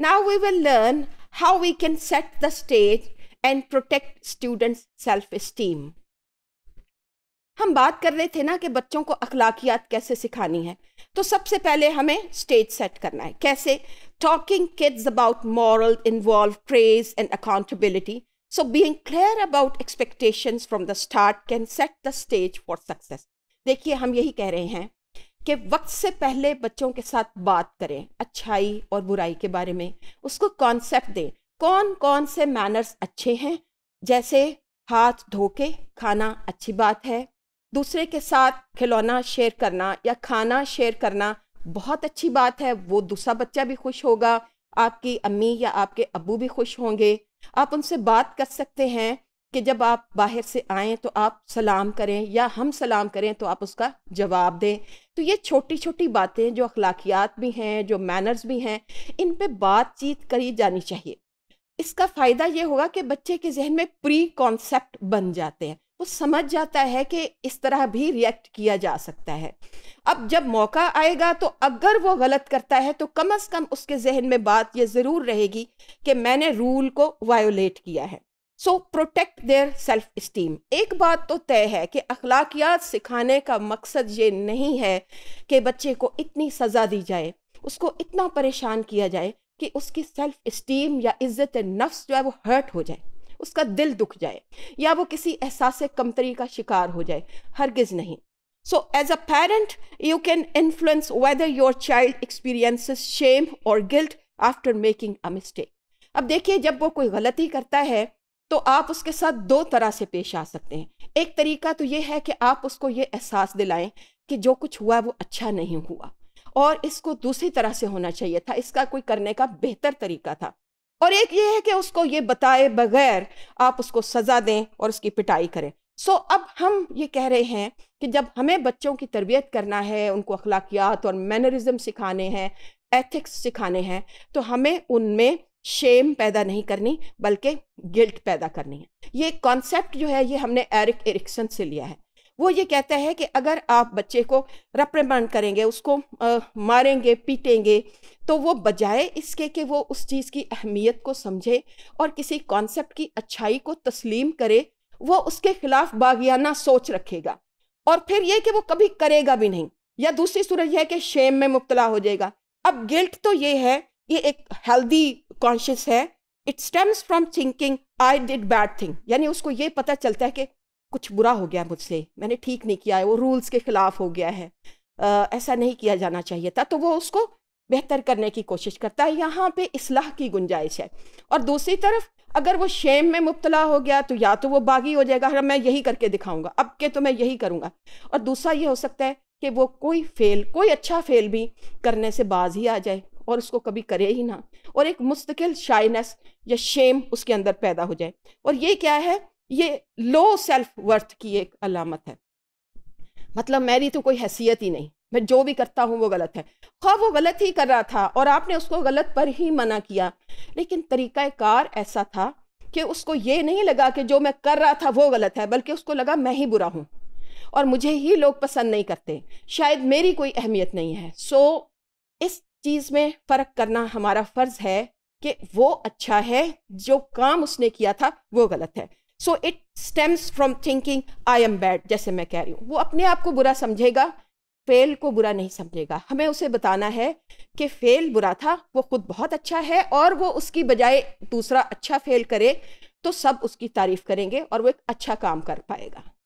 Now we will learn how we can set the stage and protect students' self-esteem. हम बात कर रहे थे ना कि बच्चों को अखलाकियात कैसे सिखानी है तो सबसे पहले हमें स्टेज सेट करना है कैसे talking kids about moral involve praise and accountability so being clear about expectations from the start can set the stage for success देखिए हम यही कह रहे हैं कि वक्त से पहले बच्चों के साथ बात करें अच्छाई और बुराई के बारे में उसको कॉन्सेप्ट दें कौन कौन से मैनर्स अच्छे हैं जैसे हाथ धो के खाना अच्छी बात है दूसरे के साथ खिलौना शेयर करना या खाना शेयर करना बहुत अच्छी बात है वो दूसरा बच्चा भी खुश होगा आपकी अम्मी या आपके अबू भी खुश होंगे आप उनसे बात कर सकते हैं कि जब आप बाहर से आए तो आप सलाम करें या हम सलाम करें तो आप उसका जवाब दें तो ये छोटी छोटी बातें जो अखलाकियात भी हैं जो मैनर्स भी हैं इन पे बातचीत करी जानी चाहिए इसका फ़ायदा ये होगा कि बच्चे के जहन में प्री कॉन्सेप्ट बन जाते हैं वो समझ जाता है कि इस तरह भी रिएक्ट किया जा सकता है अब जब मौका आएगा तो अगर वो गलत करता है तो कम अज़ कम उसके जहन में बात ये ज़रूर रहेगी कि मैंने रूल को वायोलेट किया है so protect their self esteem एक बात तो तय है कि अखलाकियात सिखाने का मकसद ये नहीं है कि बच्चे को इतनी सज़ा दी जाए उसको इतना परेशान किया जाए कि उसकी सेल्फ इस्टीम या इज़्ज़त नफ्स जो है वो हर्ट हो जाए उसका दिल दुख जाए या वो किसी एहसास कमतरी का शिकार हो जाए हरगिज़ नहीं so as a parent you can influence whether your child experience shame और guilt after making a mistake अब देखिए जब वो कोई गलती करता है तो आप उसके साथ दो तरह से पेश आ सकते हैं एक तरीका तो ये है कि आप उसको ये एहसास दिलाएं कि जो कुछ हुआ वो अच्छा नहीं हुआ और इसको दूसरी तरह से होना चाहिए था इसका कोई करने का बेहतर तरीका था और एक ये है कि उसको ये बताए बगैर आप उसको सज़ा दें और उसकी पिटाई करें सो so, अब हम ये कह रहे हैं कि जब हमें बच्चों की तरबियत करना है उनको अखलाकियात और मैनरिज़म सिखाने हैं एथिक्स सिखाने हैं तो हमें उनमें शेम पैदा नहीं करनी बल्कि गिल्ट पैदा करनी है ये कॉन्सेप्ट जो है ये हमने एरिक एरिक्सन से लिया है वो ये कहता है कि अगर आप बच्चे को रप्रेमेंड करेंगे उसको आ, मारेंगे पीटेंगे तो वो बजाय इसके कि वो उस चीज़ की अहमियत को समझे और किसी कॉन्सेप्ट की अच्छाई को तस्लीम करे वो उसके खिलाफ बागियाना सोच रखेगा और फिर ये कि वो कभी करेगा भी नहीं या दूसरी सूरत यह है कि शेम में मुबतला हो जाएगा अब गिल्ट तो ये है ये एक हेल्दी कॉन्शियस है it stems from thinking I did bad thing यानी उसको ये पता चलता है कि कुछ बुरा हो गया मुझसे मैंने ठीक नहीं किया है वो रूल्स के खिलाफ हो गया है आ, ऐसा नहीं किया जाना चाहिए था तो वो उसको बेहतर करने की कोशिश करता है यहाँ पे इसलाह की गुंजाइश है और दूसरी तरफ अगर वो शेम में मुबतला हो गया तो या तो वो बागी हो जाएगा अरे मैं यही करके दिखाऊंगा अब के तो मैं यही करूँगा और दूसरा ये हो सकता है कि वो कोई फेल कोई अच्छा फेल भी करने से बाज ही आ जाए और उसको कभी करे ही ना और एक मुस्तकिल शाइनेस या शेम उसके अंदर पैदा हो जाए और ये क्या है ये लो सेल्फ वर्थ की एक अलामत है मतलब मेरी तो कोई हैसियत ही नहीं मैं जो भी करता हूँ वो गलत है हाँ वो गलत ही कर रहा था और आपने उसको गलत पर ही मना किया लेकिन तरीका कार ऐसा था कि उसको ये नहीं लगा कि जो मैं कर रहा था वो गलत है बल्कि उसको लगा मैं ही बुरा हूँ और मुझे ही लोग पसंद नहीं करते शायद मेरी कोई अहमियत नहीं है सो so, इस चीज़ में फ़र्क करना हमारा फ़र्ज़ है कि वो अच्छा है जो काम उसने किया था वो गलत है so it stems from thinking I am bad जैसे मैं कह रही हूँ वो अपने आप को बुरा समझेगा फेल को बुरा नहीं समझेगा हमें उसे बताना है कि फेल बुरा था वो खुद बहुत अच्छा है और वो उसकी बजाय दूसरा अच्छा फेल करे तो सब उसकी तारीफ करेंगे और वो एक अच्छा काम कर पाएगा